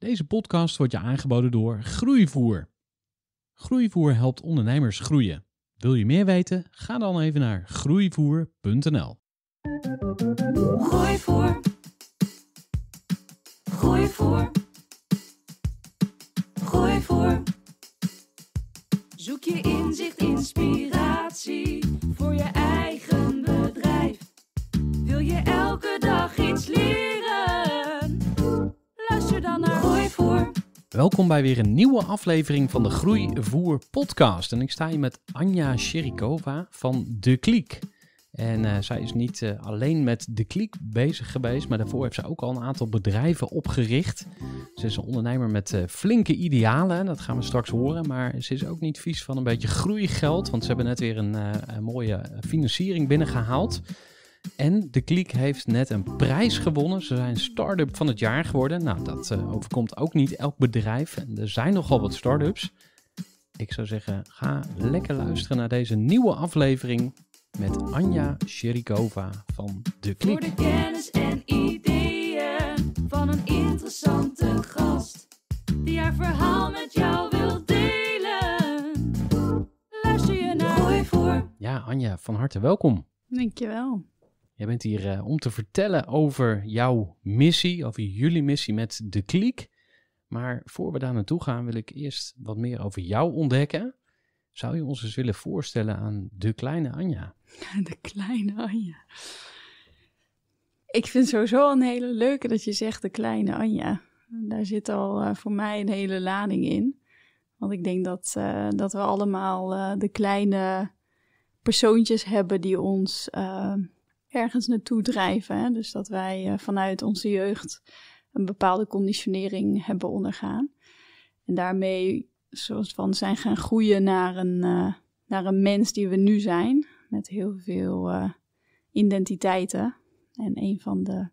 Deze podcast wordt je aangeboden door Groeivoer. Groeivoer helpt ondernemers groeien. Wil je meer weten? Ga dan even naar groeivoer.nl. Groeivoer. Groeivoer. Groeivoer. Zoek je inzicht, inspiratie voor je eigen bedrijf. Wil je elke Welkom bij weer een nieuwe aflevering van de Groeivoer Podcast. En ik sta hier met Anja Sherikova van De Kliek. En eh, zij is niet eh, alleen met De Kliek bezig geweest, maar daarvoor heeft ze ook al een aantal bedrijven opgericht. Ze is een ondernemer met eh, flinke idealen, dat gaan we straks horen. Maar ze is ook niet vies van een beetje groeigeld, want ze hebben net weer een mooie financiering binnengehaald. En de Kliek heeft net een prijs gewonnen. Ze zijn start-up van het jaar geworden. Nou, dat eh, overkomt ook niet elk bedrijf. En er zijn nogal wat start-ups. Ik zou zeggen, ga lekker luisteren naar deze nieuwe aflevering met Anja Sherikova van De Kliek. Voor de kennis en ideeën van een interessante gast die haar verhaal met jou wil delen. Luister je naar Gooi voor. Ja, Anja, van harte welkom. Dankjewel. Jij bent hier eh, om te vertellen over jouw missie, over jullie missie met de kliek. Maar voor we daar naartoe gaan, wil ik eerst wat meer over jou ontdekken. Zou je ons eens willen voorstellen aan de kleine Anja? De kleine Anja. Ik vind sowieso een hele leuke dat je zegt de kleine Anja. Daar zit al eh, voor mij een hele lading in. Want ik denk dat, eh, dat we allemaal de kleine persoontjes hebben die ons ergens naartoe drijven. Hè? Dus dat wij eh, vanuit onze jeugd een bepaalde conditionering hebben ondergaan. En daarmee soort van zijn gaan groeien naar een, eh, naar een mens die we nu zijn. Met heel veel eh, identiteiten. En een van de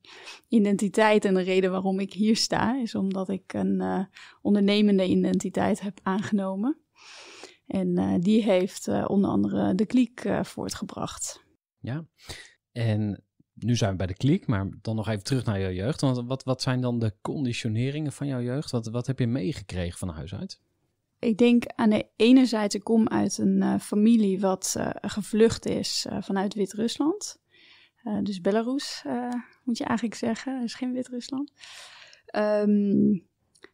identiteiten en de reden waarom ik hier sta, is omdat ik een ondernemende identiteit heb aangenomen. En die heeft onder andere de kliek voortgebracht. Ja, en nu zijn we bij de kliek, maar dan nog even terug naar jouw jeugd. Want wat, wat zijn dan de conditioneringen van jouw jeugd? Wat, wat heb je meegekregen van huis uit? Ik denk aan de ene zijde, ik kom uit een eh, familie wat eh, gevlucht is eh, vanuit Wit-Rusland. dus Belarus, moet je eigenlijk zeggen, is geen Wit-Rusland. Ehm,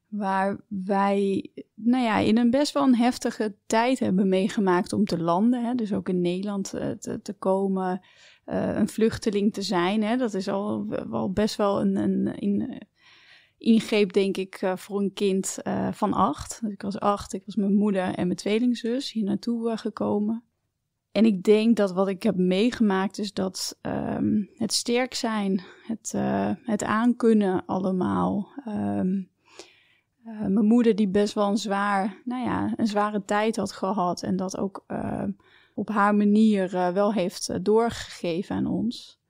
waar wij nou ja, in een best wel een heftige tijd hebben meegemaakt om te landen. Hè? Dus ook in Nederland te, te komen. Eh, een vluchteling te zijn. Hè? Dat is al wel best wel een, een, eh, ingreep, denk ik, eh, voor een kind van acht. ik was acht, ik was mijn moeder en mijn tweelingzus hier naartoe gekomen. En ik denk dat wat ik heb meegemaakt is dat ehm, het sterk zijn, het, het aankunnen allemaal. Ehm, mijn moeder die best wel een, zwaar, nou ja, een zware tijd had gehad en dat ook ehm, op haar manier eh, wel heeft eh, doorgegeven aan ons.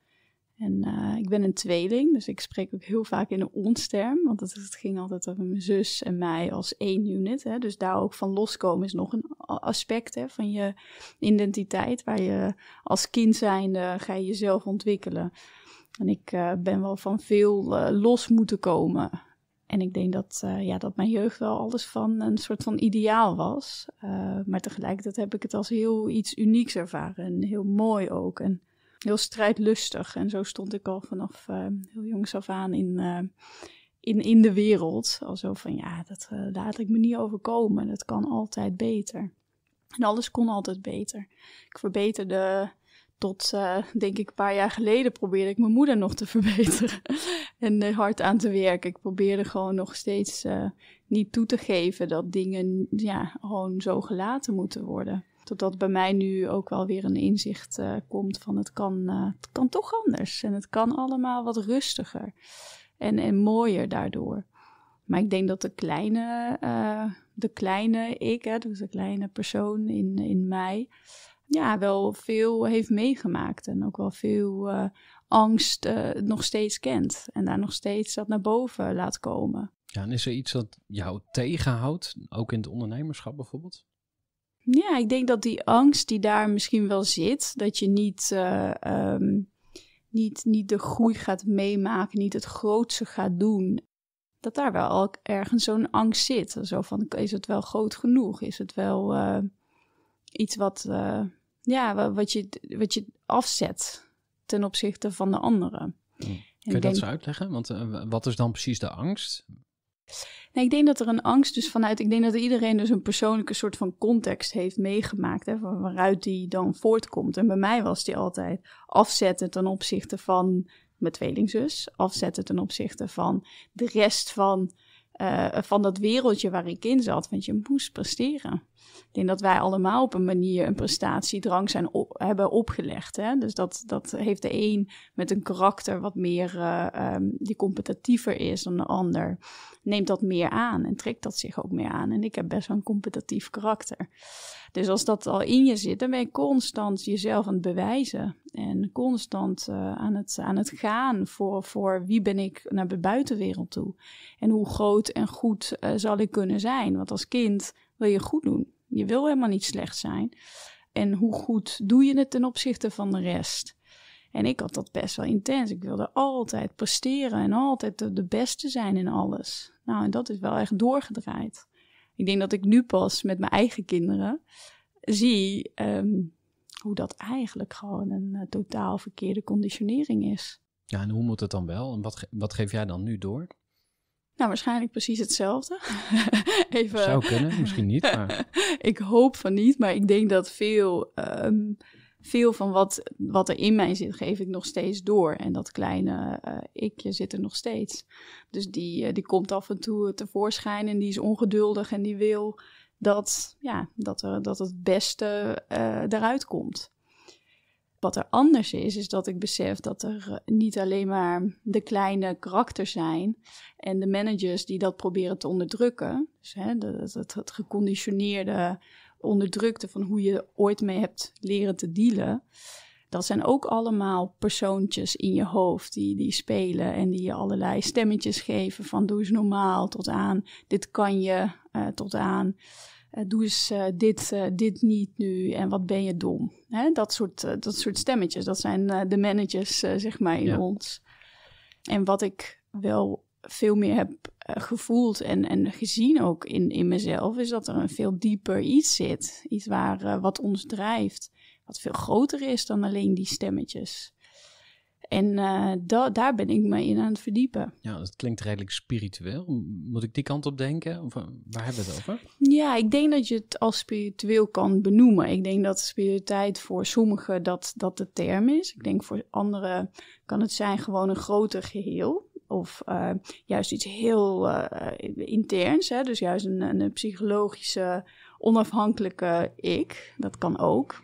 En eh, ik ben een tweeling, dus ik spreek ook heel vaak in een ons-term. Want het, ging altijd over mijn zus en mij als één unit. Hè. Dus daar ook van loskomen is nog een aspect hè, van je identiteit. Waar je als kind zijnde ga je jezelf ontwikkelen. En ik ben wel van veel los moeten komen. En ik denk dat, eh, ja, dat mijn jeugd wel alles van een soort van ideaal was. Uh, maar tegelijkertijd heb ik het als heel iets unieks ervaren. En heel mooi ook. En heel strijdlustig. En zo stond ik al vanaf eh, heel jongs af aan in, in, in de wereld. alsof van, ja, dat laat ik me niet overkomen. Dat kan altijd beter. En alles kon altijd beter. Ik verbeterde tot, eh, denk ik, een paar jaar geleden probeerde ik mijn moeder nog te verbeteren. en er eh, hard aan te werken. Ik probeerde gewoon nog steeds eh, niet toe te geven dat dingen ja, gewoon zo gelaten moeten worden. Totdat bij mij nu ook wel weer een inzicht komt van het kan, het kan toch anders. En het kan allemaal wat rustiger en, en mooier daardoor. Maar ik denk dat de kleine, de kleine ik, hè, dus de kleine persoon in, in mij, ja, wel veel heeft meegemaakt. En ook wel veel eh, angst eh, nog steeds kent. En daar nog steeds dat naar boven laat komen. Ja, en is er iets dat jou tegenhoudt, ook in het ondernemerschap bijvoorbeeld? Ja, ik denk dat die angst die daar misschien wel zit, dat je niet, eh, ehm, niet, niet de groei gaat meemaken, niet het grootste gaat doen, dat daar wel ook ergens zo'n angst zit. Zo van, is het wel groot genoeg? Is het wel iets wat, ja, wat je, wat je afzet ten opzichte van de anderen. Hm. Kun je dat zo uitleggen? Want eh, wat is dan precies de angst? Nee, ik denk dat er een angst dus vanuit... Ik denk dat iedereen dus een persoonlijke soort van context heeft meegemaakt... Hè, van waaruit die dan voortkomt. En bij mij was die altijd afzetten ten opzichte van mijn tweelingzus... afzetten ten opzichte van de rest van eh, van dat wereldje waar ik in zat. Want je moest presteren. Ik denk dat wij allemaal op een manier een prestatiedrang zijn hebben opgelegd. Hè? Dus dat, dat heeft de een met een karakter wat meer eh, ehm, die competitiever is dan de ander. Neemt dat meer aan en trekt dat zich ook meer aan. En ik heb best wel een competitief karakter. Dus als dat al in je zit, dan ben je constant jezelf aan het bewijzen. En constant eh, aan, het, aan het gaan voor, voor wie ben ik naar de buitenwereld toe. En hoe groot en goed eh, zal ik kunnen zijn. Want als kind wil je goed doen. Je wil helemaal niet slecht zijn. En hoe goed doe je het ten opzichte van de rest? En ik had dat best wel intens. Ik wilde altijd presteren en altijd de beste zijn in alles. Nou, en dat is wel echt doorgedraaid. Ik denk dat ik nu pas met mijn eigen kinderen zie ehm, hoe dat eigenlijk gewoon een eh, totaal verkeerde conditionering is. Ja, en hoe moet het dan wel? En wat, wat geef jij dan nu door? Nou, waarschijnlijk precies hetzelfde. Even... Zou kunnen, misschien niet. Maar... ik hoop van niet, maar ik denk dat veel ehm, veel van wat, wat er in mij zit, geef ik nog steeds door. En dat kleine eh, ikje zit er nog steeds. Dus die, eh, die komt af en toe tevoorschijn en die is ongeduldig en die wil dat, ja, dat, er, dat het beste eh, eruit komt. Wat er anders is, is dat ik besef dat er niet alleen maar de kleine karakters zijn en de managers die dat proberen te onderdrukken. Dus hè, het geconditioneerde onderdrukte, van hoe je ooit mee hebt leren te dealen. Dat zijn ook allemaal persoontjes in je hoofd die, die spelen en die je allerlei stemmetjes geven. Van doe eens normaal tot aan dit kan je, eh, tot aan eh, doe eens eh, dit, dit niet nu en wat ben je dom. Hè? Dat, soort, dat soort stemmetjes, dat zijn de managers zeg maar in ons. En wat ik wel veel meer heb eh, gevoeld en, en gezien ook in, in mezelf, is dat er een veel dieper iets zit. Iets waar, eh, wat ons drijft, wat veel groter is dan alleen die stemmetjes. En uh, daar ben ik me in aan het verdiepen. Ja, dat klinkt redelijk spiritueel. Moet ik die kant op denken? Of waar hebben we het over? Ja, ik denk dat je het als spiritueel kan benoemen. Ik denk dat spiritualiteit voor sommigen dat, dat de term is. Ik denk voor anderen kan het zijn gewoon een groter geheel. Of eh, juist iets heel eh, interns. Hè? Dus juist een, een psychologische, onafhankelijke ik. Dat kan ook.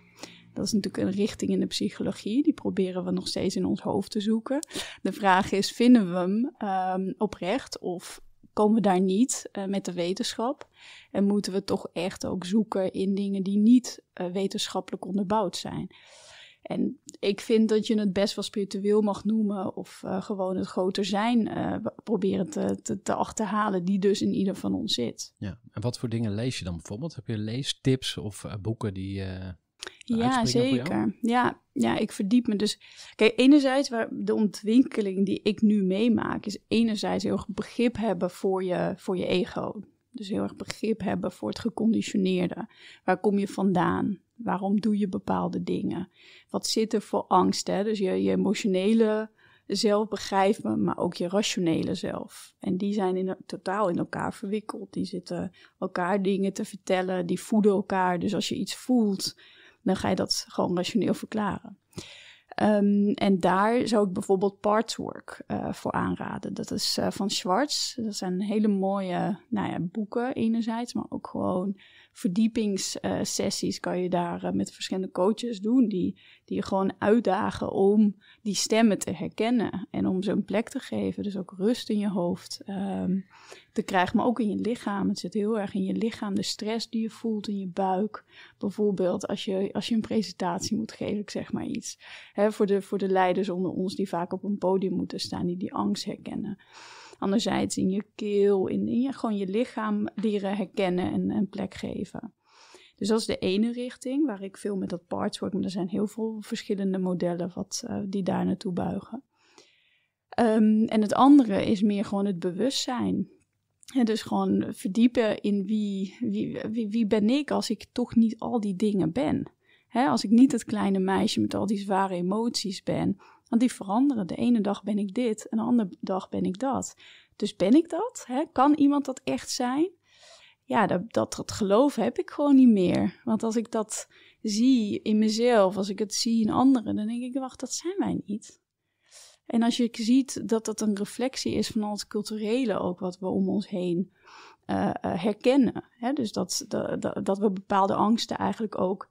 Dat is natuurlijk een richting in de psychologie. Die proberen we nog steeds in ons hoofd te zoeken. De vraag is: vinden we hem ehm, oprecht of komen we daar niet eh, met de wetenschap? En moeten we toch echt ook zoeken in dingen die niet wetenschappelijk onderbouwd zijn? En ik vind dat je het best wel spiritueel mag noemen of eh, gewoon het groter zijn eh, proberen te, te, achterhalen, die dus in ieder van ons zit. Ja, en wat voor dingen lees je dan bijvoorbeeld? Heb je leestips of eh, boeken die. ja, zeker. Ja, ja, ik verdiep me dus. Kijk, enerzijds waar de ontwikkeling die ik nu meemaak, is enerzijds heel erg begrip hebben voor je, voor je ego. Dus heel erg begrip hebben voor het geconditioneerde. Waar kom je vandaan? Waarom doe je bepaalde dingen? Wat zit er voor angst? Hè? Dus je, je emotionele zelf begrijpen, maar ook je rationele zelf. En die zijn in, totaal in elkaar verwikkeld. Die zitten elkaar dingen te vertellen, die voeden elkaar. Dus als je iets voelt, dan ga je dat gewoon rationeel verklaren. Ehm, en daar zou ik bijvoorbeeld Partwork uh, eh, voor aanraden. Dat is eh, van Schwartz. Dat zijn hele mooie nou ja, boeken enerzijds, maar ook gewoon verdiepingssessies kan je daar eh, met verschillende coaches doen. Die, die je gewoon uitdagen om die stemmen te herkennen en om ze een plek te geven. Dus ook rust in je hoofd ehm, te krijgen, maar ook in je lichaam. Het zit heel erg in je lichaam. De stress die je voelt in je buik. Bijvoorbeeld als je, als je een presentatie moet geven, ik zeg maar iets. Hè, voor, de, voor de leiders onder ons die vaak op een podium moeten staan, die die angst herkennen. Anderzijds in je keel, in, in je, gewoon je lichaam leren herkennen en, en plek geven. Dus dat is de ene richting waar ik veel met dat word. maar er zijn heel veel verschillende modellen wat, eh, die daar naartoe buigen. Ehm, en het andere is meer gewoon het bewustzijn. En dus gewoon verdiepen in wie, wie, wie, wie, ben ik als ik toch niet al die dingen ben. als ik niet het kleine meisje met al die zware emoties ben, want die veranderen. De ene dag ben ik dit en de andere dag ben ik dat. Dus ben ik dat? Hè? Kan iemand dat echt zijn? Ja, dat, dat, geloof heb ik gewoon niet meer. Want als ik dat zie in mezelf, als ik het zie in anderen, dan denk ik, wacht, dat zijn wij niet. En als je ziet dat dat een reflectie is van al het culturele ook wat we om ons heen eh, eh, herkennen. Hè? Dus dat, dat, dat we bepaalde angsten eigenlijk ook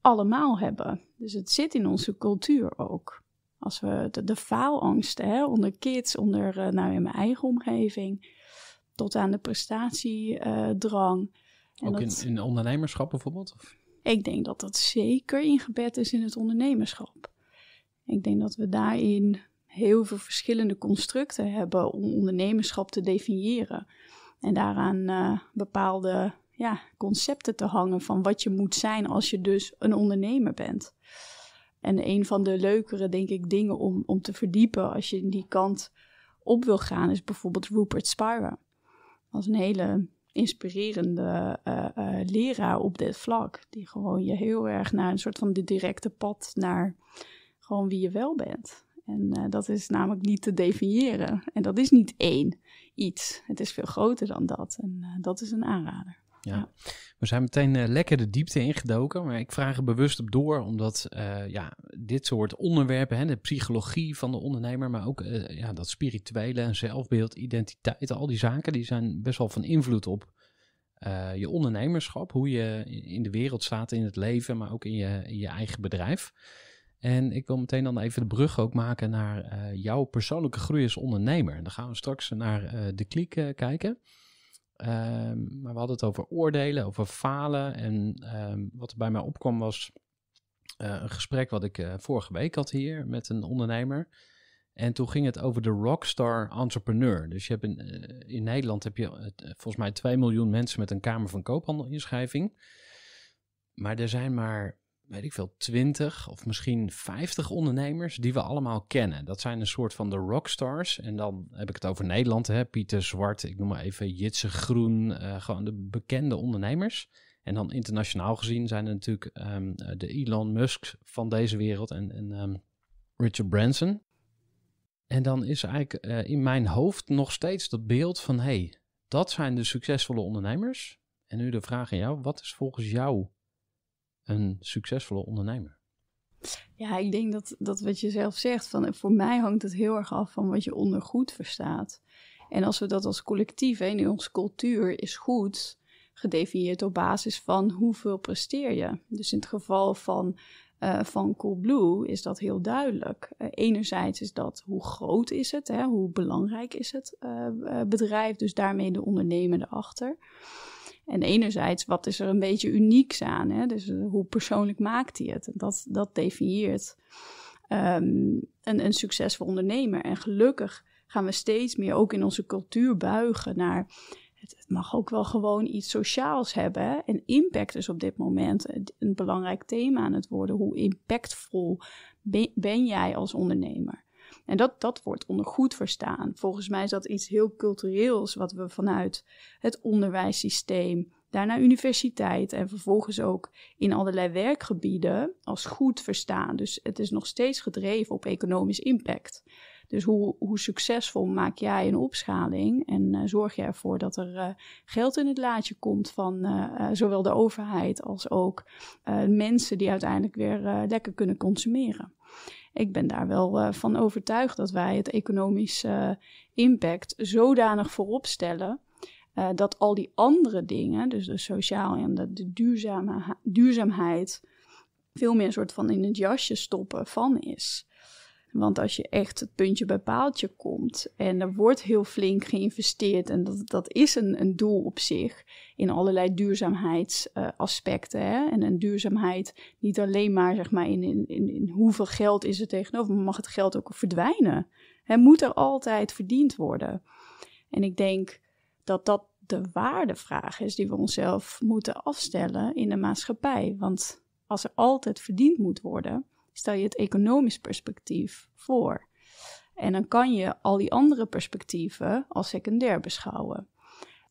allemaal hebben. Dus het zit in onze cultuur ook. Als we de, de faalangst hè, onder kids, onder eh, nou in mijn eigen omgeving, tot aan de prestatiedrang. En Ook in, in ondernemerschap bijvoorbeeld? Of? Ik denk dat dat zeker ingebed is in het ondernemerschap. Ik denk dat we daarin heel veel verschillende constructen hebben om ondernemerschap te definiëren. En daaraan eh, bepaalde ja, concepten te hangen van wat je moet zijn als je dus een ondernemer bent. En een van de leukere, denk ik, dingen om, om te verdiepen als je in die kant op wil gaan, is bijvoorbeeld Rupert Spira. Dat is een hele inspirerende eh, eh, leraar op dit vlak. Die gewoon je heel erg naar een soort van de directe pad naar gewoon wie je wel bent. En eh, dat is namelijk niet te definiëren. En dat is niet één iets. Het is veel groter dan dat. En dat is een aanrader ja. We zijn meteen eh, lekker de diepte ingedoken, maar ik vraag er bewust op door, omdat eh, ja, dit soort onderwerpen, hè, de psychologie van de ondernemer, maar ook eh, ja, dat spirituele, zelfbeeld, identiteit, al die zaken, die zijn best wel van invloed op je ondernemerschap, hoe je in de wereld staat, in het leven, maar ook in je, in je eigen bedrijf. En ik wil meteen dan even de brug ook maken naar jouw persoonlijke groei als ondernemer. Dan gaan we straks naar de kliek kijken. Ehm, maar we hadden het over oordelen, over falen. En ehm, wat er bij mij opkwam was eh, een gesprek wat ik eh, vorige week had hier met een ondernemer. En toen ging het over de rockstar entrepreneur. Dus je hebt in, eh, in Nederland heb je volgens mij 2 miljoen mensen met een Kamer van koophandel-inschrijving, Maar er zijn maar weet ik veel, twintig of misschien 50 ondernemers die we allemaal kennen. Dat zijn een soort van de rockstars. En dan heb ik het over Nederland, hè? Pieter Zwart, ik noem maar even Jitse Groen, eh, gewoon de bekende ondernemers. En dan internationaal gezien zijn er natuurlijk ehm, eh, de Elon Musk van deze wereld en, en ehm, Richard Branson. En dan is eigenlijk eh, in mijn hoofd nog steeds dat beeld van hé, hey, dat zijn de succesvolle ondernemers. En nu de vraag aan jou, wat is volgens jou een succesvolle ondernemer? Ja, ik denk dat, dat wat je zelf zegt, van, voor mij hangt het heel erg af van wat je onder goed verstaat. En als we dat als collectief hè, in onze cultuur is goed gedefinieerd op basis van hoeveel presteer je. Dus in het geval van, uh, van Coolblue is dat heel duidelijk. Eh, enerzijds is dat hoe groot is het, hè, hoe belangrijk is het eh, bedrijf, dus daarmee de ondernemer erachter. En enerzijds, wat is er een beetje unieks aan? Hè? Dus eh, hoe persoonlijk maakt hij het? Dat, dat definieert ehm, een, een succesvol ondernemer. En gelukkig gaan we steeds meer ook in onze cultuur buigen naar het, mag ook wel gewoon iets sociaals hebben. En impact is op dit moment een belangrijk thema aan het worden. Hoe impactvol ben jij als ondernemer? En dat, dat wordt onder goed verstaan. Volgens mij is dat iets heel cultureels wat we vanuit het onderwijssysteem, daarna universiteit en vervolgens ook in allerlei werkgebieden als goed verstaan. Dus het is nog steeds gedreven op economisch impact. Dus hoe, hoe succesvol maak jij een opschaling en eh, zorg je ervoor dat er eh, geld in het laadje komt van eh, zowel de overheid als ook mensen die uiteindelijk weer lekker kunnen consumeren ik ben daar wel eh, van overtuigd dat wij het economische eh, impact zodanig voorop stellen. Eh, dat al die andere dingen, dus de sociaal en de, de duurzame, duurzaamheid, veel meer een soort van in het jasje stoppen van is. Want als je echt het puntje bij paaltje komt en er wordt heel flink geïnvesteerd, en dat, dat is een, een doel op zich in allerlei duurzaamheidsaspecten. en een duurzaamheid niet alleen maar, zeg maar in, in, in hoeveel geld is er tegenover, maar mag het geld ook verdwijnen? Hè, moet er altijd verdiend worden? En ik denk dat dat de waardevraag is die we onszelf moeten afstellen in de maatschappij. Want als er altijd verdiend moet worden, stel je het economisch perspectief voor. En dan kan je al die andere perspectieven als secundair beschouwen.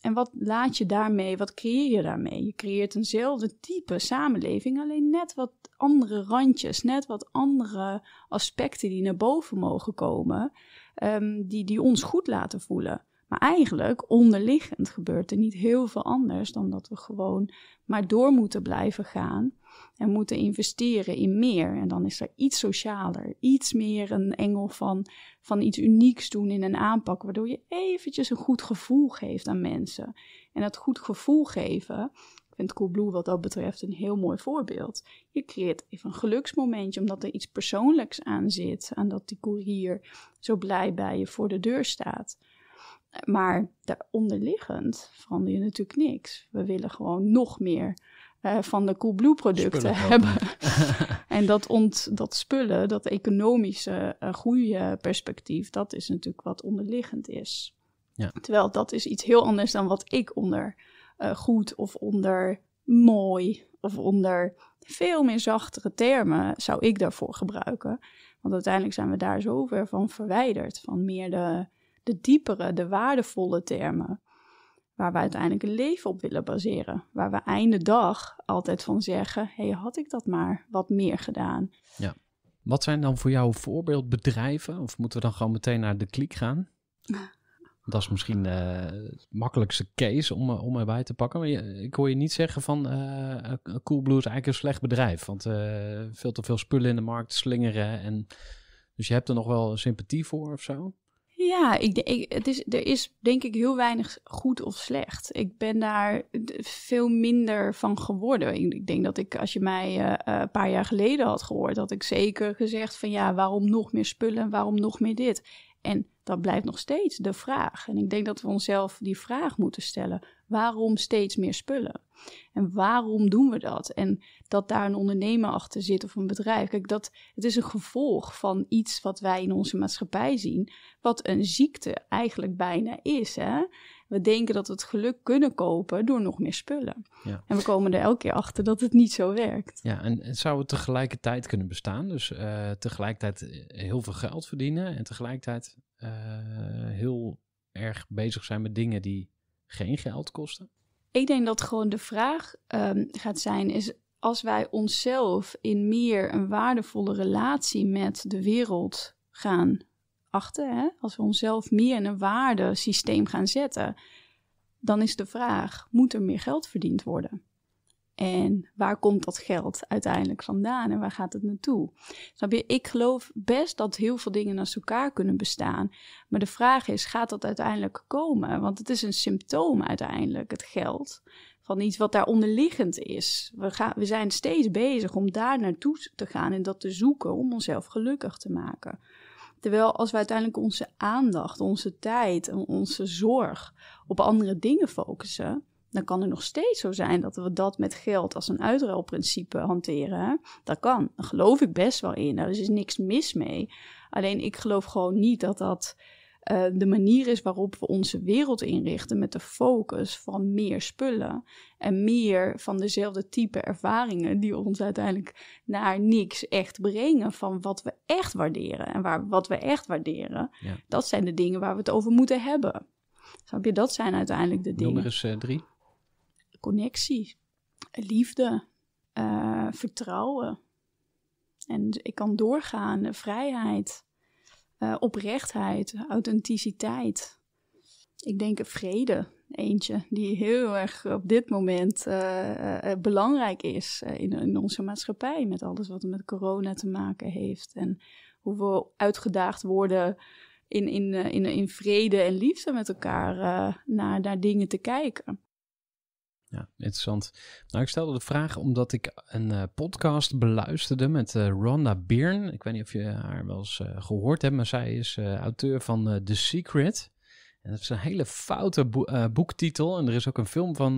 En wat laat je daarmee, wat creëer je daarmee? Je creëert eenzelfde type samenleving, alleen net wat andere randjes, net wat andere aspecten die naar boven mogen komen, ehm, die, die ons goed laten voelen. Maar eigenlijk, onderliggend gebeurt er niet heel veel anders dan dat we gewoon maar door moeten blijven gaan en moeten investeren in meer. En dan is er iets socialer, iets meer een engel van, van iets unieks doen in een aanpak, waardoor je eventjes een goed gevoel geeft aan mensen. En dat goed gevoel geven, ik vind Coolblue wat dat betreft een heel mooi voorbeeld. Je creëert even een geluksmomentje omdat er iets persoonlijks aan zit, aan dat die koerier zo blij bij je voor de deur staat. Maar daaronderliggend verander je natuurlijk niks. We willen gewoon nog meer eh, van de Coolblue producten hebben. en dat, ont, dat spullen, dat economische uh, groeiperspectief, dat is natuurlijk wat onderliggend is. Ja. Terwijl dat is iets heel anders dan wat ik onder eh, goed of onder mooi of onder veel meer zachtere termen zou ik daarvoor gebruiken. Want uiteindelijk zijn we daar zover van verwijderd, van meer de, de diepere, de waardevolle termen waar we uiteindelijk een leven op willen baseren. Waar we einde dag altijd van zeggen: hé, hey, had ik dat maar wat meer gedaan. Ja. Wat zijn dan voor jou voorbeeldbedrijven? Of moeten we dan gewoon meteen naar de kliek gaan? Dat is misschien de eh, het makkelijkste case om, eh, om erbij te pakken. Maar ik hoor je niet zeggen van uh, Coolblue is eigenlijk een slecht bedrijf. Want veel te veel spullen in de markt slingeren. En, dus je hebt er nog wel sympathie voor of zo? Ja, ik, ik, het is, er is denk ik heel weinig goed of slecht. Ik ben daar veel minder van geworden. Ik, denk dat ik, als je mij een eh, eh, paar jaar geleden had gehoord, had ik zeker gezegd van ja, waarom nog meer spullen, waarom nog meer dit. En dat blijft nog steeds de vraag. En ik denk dat we onszelf die vraag moeten stellen: waarom steeds meer spullen? En waarom doen we dat? En dat daar een ondernemer achter zit of een bedrijf. Kijk, dat, het is een gevolg van iets wat wij in onze maatschappij zien, wat een ziekte eigenlijk bijna is. Hè? we denken dat we het geluk kunnen kopen door nog meer spullen. En we komen er elke keer achter dat het niet zo werkt. Ja, en, en zou het tegelijkertijd kunnen bestaan? Dus eh, tegelijkertijd eh, heel veel geld verdienen en tegelijkertijd eh, heel erg bezig zijn met dingen die geen geld kosten? Ik denk dat gewoon de vraag ehm, gaat zijn: is als wij onszelf in meer een waardevolle relatie met de wereld gaan achten, hè? als we onszelf meer in een waardesysteem gaan zetten, dan is de vraag: moet er meer geld verdiend worden? En waar komt dat geld uiteindelijk vandaan en waar gaat het naartoe? Ik geloof best dat heel veel dingen naast elkaar kunnen bestaan. Maar de vraag is: gaat dat uiteindelijk komen? Want het is een symptoom uiteindelijk, het geld. Van iets wat daar onderliggend is. We, gaan, we zijn steeds bezig om daar naartoe te gaan en dat te zoeken om onszelf gelukkig te maken. Terwijl als we uiteindelijk onze aandacht, onze tijd en onze zorg op andere dingen focussen, dan kan het nog steeds zo zijn dat we dat met geld als een uitruilprincipe hanteren. Dat kan. Daar geloof ik best wel in. Er is niks mis mee. Alleen ik geloof gewoon niet dat dat eh, de manier is waarop we onze wereld inrichten met de focus van meer spullen en meer van dezelfde type ervaringen die ons uiteindelijk naar niks echt brengen van wat we echt waarderen en waar, wat we echt waarderen. Dat zijn de dingen waar we het over moeten hebben. Snap je, dat zijn uiteindelijk de dingen. Nummer is eh, drie. Connectie, liefde, eh, vertrouwen. En ik kan doorgaan, vrijheid. Eh, oprechtheid, authenticiteit. Ik denk vrede, eentje die heel erg op dit moment eh, eh, belangrijk is in, in, onze maatschappij. Met alles wat er met corona te maken heeft. En hoe we uitgedaagd worden in, in, in, in vrede en liefde met elkaar naar, naar dingen te kijken ja, interessant. Nou, ik stelde de vraag omdat ik een eh, podcast beluisterde met eh, Rhonda Byrne. Ik weet niet of je haar wel eens eh, gehoord hebt, maar zij is auteur van The Secret. En dat is een hele foute boektitel. En er is ook een film van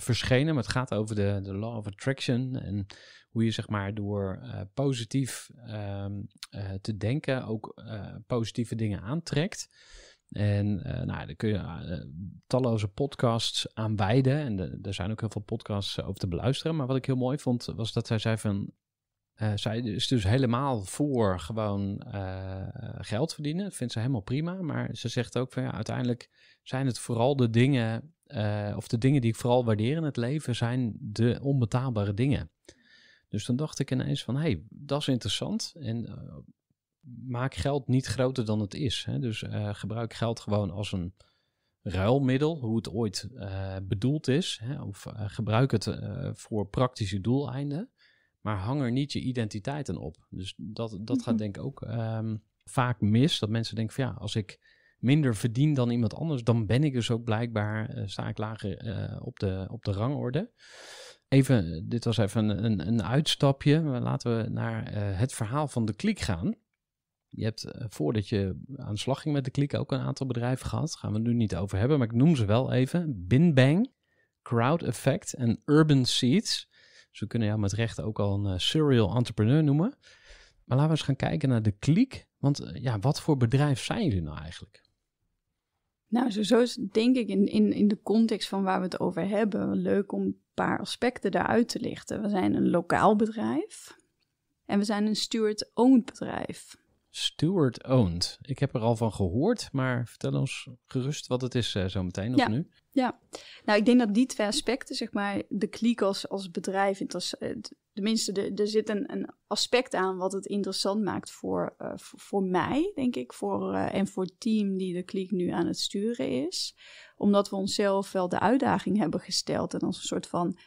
verschenen. Maar het gaat over de, de Law of Attraction. En hoe je zeg maar door positief ehm, te denken ook positieve dingen aantrekt. En eh, nou, daar kun je eh, talloze podcasts aan wijden. En er zijn ook heel veel podcasts eh, over te beluisteren. Maar wat ik heel mooi vond, was dat zij zei van... zij is dus helemaal voor gewoon geld verdienen. Dat vindt ze helemaal prima. Maar ze zegt ook van ja, uiteindelijk zijn het vooral de dingen... of de dingen die ik vooral waardeer in het leven zijn de onbetaalbare dingen. Dus dan dacht ik ineens van, hé, hey, dat is interessant. En maak geld niet groter dan het is. Hè? Dus eh, gebruik geld gewoon als een ruilmiddel, hoe het ooit eh, bedoeld is. Hè? Of eh, gebruik het voor praktische doeleinden. Maar hang er niet je identiteit aan op. Dus dat, dat gaat mhm. denk ik ook ehm, vaak mis. Dat mensen denken van ja, als ik minder verdien dan iemand anders, dan ben ik dus ook blijkbaar, sta ik lager op, de, op de rangorde. Even, dit was even een, een, een uitstapje. Laten we naar het verhaal van de kliek gaan. Je hebt eh, voordat je aan de slag ging met de klik ook een aantal bedrijven gehad. Daar gaan we het nu niet over hebben, maar ik noem ze wel even. Binbang, Crowd Effect en Urban Seeds. Dus we kunnen jou met recht ook al een uh, serial entrepreneur noemen. Maar laten we eens gaan kijken naar de klik. Want eh, ja, wat voor bedrijf zijn jullie nou eigenlijk? Nou, zo is denk ik in, in, in de context van waar we het over hebben, leuk om een paar aspecten daaruit te lichten. We zijn een lokaal bedrijf en we zijn een steward-owned bedrijf steward Owned. Ik heb er al van gehoord, maar vertel ons gerust wat het is zometeen eh, zo meteen of ja. nu. Ja, nou ik denk dat die twee aspecten, zeg maar, de kliek als, als bedrijf, eh, De tenminste er zit een, een, aspect aan wat het interessant maakt voor, eh, voor, mij, denk ik, voor, en voor het team die de kliek nu aan het sturen is. Omdat we onszelf wel de uitdaging hebben gesteld en als een soort van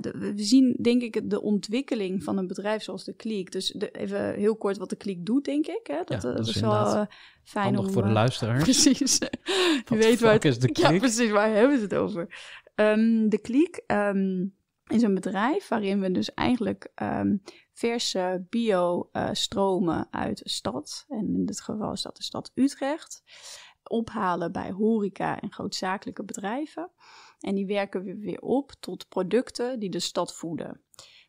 we zien denk ik de ontwikkeling van een bedrijf zoals de Kliek. Dus de, even heel kort wat de Kliek doet, denk ik. Hè? Dat, eh, is wel eh, fijn om, voor de eh, luisteraar. precies. Je weet waar het, Ja, precies. Waar hebben ze het over? Ehm, de Kliek ehm, is een bedrijf waarin we dus eigenlijk ehm, verse bio-stromen uit de stad, en in dit geval is dat de stad Utrecht, ophalen bij horeca en grootzakelijke bedrijven. En die werken we weer op tot producten die de stad voeden.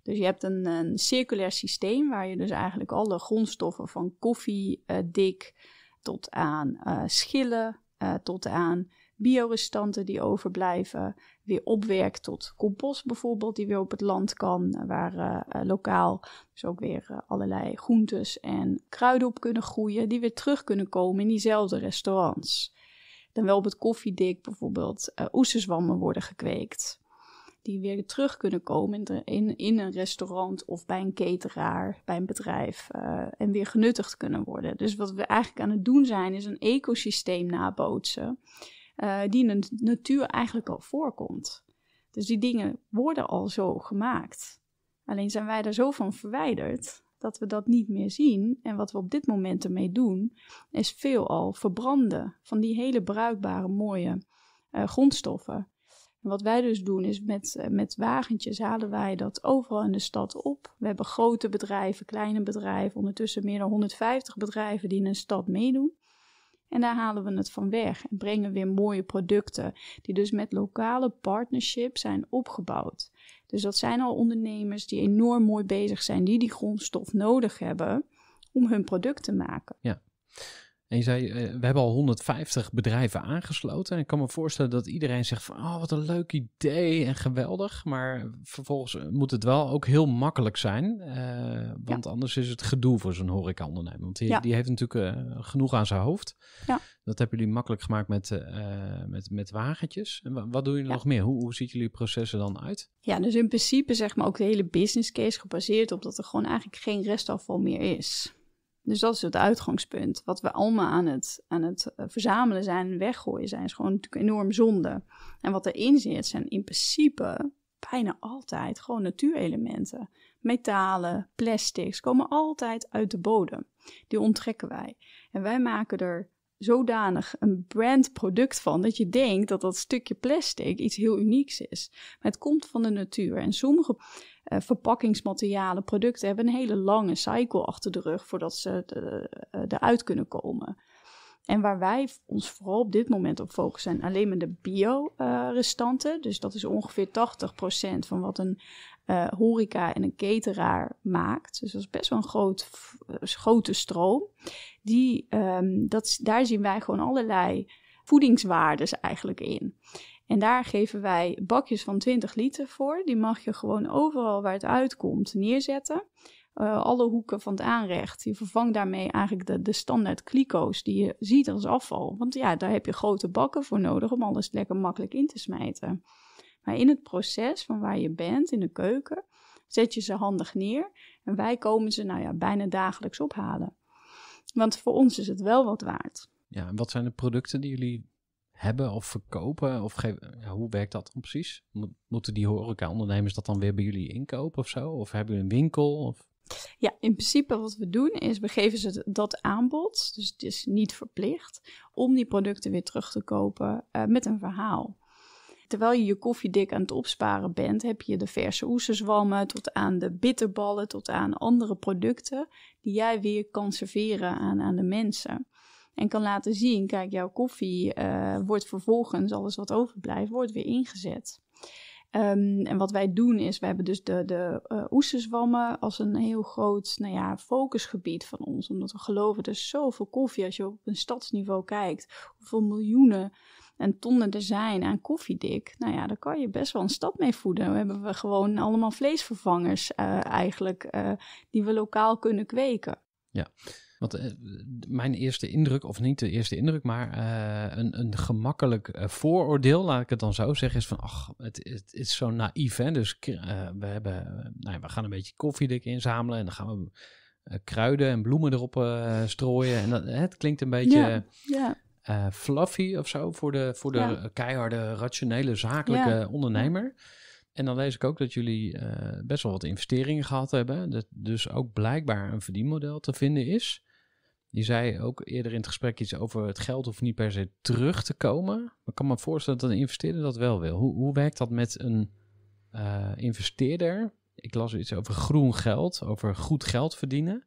Dus je hebt een, een circulair systeem waar je dus eigenlijk alle grondstoffen van koffie, eh, dik, tot aan eh, schillen, eh, tot aan biorestanten die overblijven, weer opwerkt tot compost bijvoorbeeld, die weer op het land kan, waar lokaal dus ook weer allerlei groentes en kruiden op kunnen groeien, die weer terug kunnen komen in diezelfde restaurants dan wel op het koffiedik bijvoorbeeld uh, oesterzwammen worden gekweekt. Die weer terug kunnen komen in, in, in, een restaurant of bij een cateraar, bij een bedrijf. Eh, en weer genuttigd kunnen worden. Dus wat we eigenlijk aan het doen zijn, is een ecosysteem nabootsen. Eh, die in de natuur eigenlijk al voorkomt. Dus die dingen worden al zo gemaakt. Alleen zijn wij daar zo van verwijderd dat we dat niet meer zien. En wat we op dit moment ermee doen, is veelal verbranden van die hele bruikbare, mooie eh, grondstoffen. En wat wij dus doen is met, eh, met wagentjes halen wij dat overal in de stad op. We hebben grote bedrijven, kleine bedrijven, ondertussen meer dan 150 bedrijven die in een stad meedoen. En daar halen we het van weg en brengen weer mooie producten, die dus met lokale partnerships zijn opgebouwd. Dus dat zijn al ondernemers die enorm mooi bezig zijn, die die grondstof nodig hebben om hun product te maken. Ja. En je zei, eh, we hebben al 150 bedrijven aangesloten. En ik kan me voorstellen dat iedereen zegt van, oh, wat een leuk idee en geweldig. Maar vervolgens eh, moet het wel ook heel makkelijk zijn. Eh, want anders is het gedoe voor zo'n horecaondernemer. Want die, die heeft natuurlijk genoeg aan zijn hoofd. Ja. Dat hebben jullie makkelijk gemaakt met, met, met wagentjes. En wat doen jullie nog meer? Hoe, hoe ziet jullie processen dan uit? Ja, dus in principe zeg maar ook de hele business case gebaseerd op dat er gewoon eigenlijk geen restafval meer is. Dus dat is het uitgangspunt. Wat we allemaal aan het, aan het eh, verzamelen zijn en weggooien zijn, is gewoon natuurlijk enorm zonde. En wat erin zit, zijn in principe bijna altijd gewoon natuurelementen. Metalen, plastics komen altijd uit de bodem. Die onttrekken wij. En wij maken er zodanig een brandproduct van dat je denkt dat dat stukje plastic iets heel unieks is. Maar het komt van de natuur. En sommige uh, verpakkingsmaterialen, producten hebben een hele lange cycle achter de rug voordat ze eh, eruit kunnen komen. En waar wij ons vooral op dit moment op focussen zijn alleen maar de bio-restanten. dus dat is ongeveer 80% van wat een eh, horeca en een cateraar maakt. Dus dat is best wel een grote stroom. Die, ehm, dat, daar zien wij gewoon allerlei voedingswaardes eigenlijk in. En daar geven wij bakjes van 20 liter voor. Die mag je gewoon overal waar het uitkomt neerzetten. Eh, alle hoeken van het aanrecht. Je vervangt daarmee eigenlijk de, de standaard kliko's die je ziet als afval. Want ja, daar heb je grote bakken voor nodig om alles lekker makkelijk in te smijten. Maar in het proces van waar je bent, in de keuken, zet je ze handig neer. En wij komen ze nou ja, bijna dagelijks ophalen. Want voor ons is het wel wat waard. Ja, en wat zijn de producten die jullie hebben of verkopen? Of geven, hoe werkt dat dan precies? Moeten die horeca-ondernemers dat dan weer bij jullie inkopen of zo? Of hebben jullie een winkel? Of? Ja, in principe wat we doen is, we geven ze dat aanbod, dus het is niet verplicht, om die producten weer terug te kopen eh, met een verhaal. Terwijl je je koffiedik aan het opsparen bent, heb je de verse oesterzwammen tot aan de bitterballen, tot aan andere producten die jij weer kan serveren aan, aan de mensen. En kan laten zien, kijk, jouw koffie eh, wordt vervolgens, alles wat overblijft, wordt weer ingezet. Ehm, en wat wij doen is, we hebben dus de, de eh, oesterzwammen als een heel groot nou ja, focusgebied van ons. Omdat we geloven, er zoveel koffie als je op een stadsniveau kijkt. Hoeveel miljoenen en tonnen er zijn aan koffiedik. Nou ja, daar kan je best wel een stad mee voeden. We hebben we gewoon allemaal vleesvervangers eh, eigenlijk, die we lokaal kunnen kweken. Ja, want eh, mijn eerste indruk, of niet de eerste indruk, maar eh, een, een gemakkelijk eh, vooroordeel, laat ik het dan zo zeggen, is van ach, het, is zo naïef. Hè? Dus we, hebben, nou ja, we gaan een beetje koffiedik inzamelen en dan gaan we kruiden en bloemen erop strooien. En dat, het klinkt een beetje... Ja, fluffy of zo voor de, voor de keiharde, rationele, zakelijke ondernemer. En dan lees ik ook dat jullie best wel wat investeringen gehad hebben. Dat dus ook blijkbaar een verdienmodel te vinden is. Je zei ook eerder in het gesprek iets over het geld hoeft niet per se terug te komen. Maar ik kan me voorstellen dat een investeerder dat wel wil. Hoe, hoe werkt dat met een eh, investeerder? Ik las iets over groen geld, over goed geld verdienen.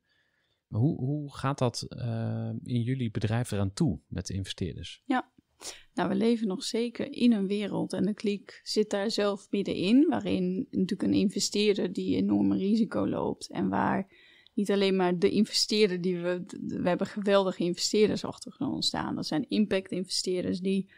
Maar hoe, hoe gaat dat eh, in jullie bedrijf eraan toe met de investeerders? Ja, nou, we leven nog zeker in een wereld en de kliek zit daar zelf middenin, waarin natuurlijk een investeerder die enorme risico loopt en waar niet alleen maar de investeerder die we. We hebben geweldige investeerders achter ons staan. Dat zijn impact-investeerders die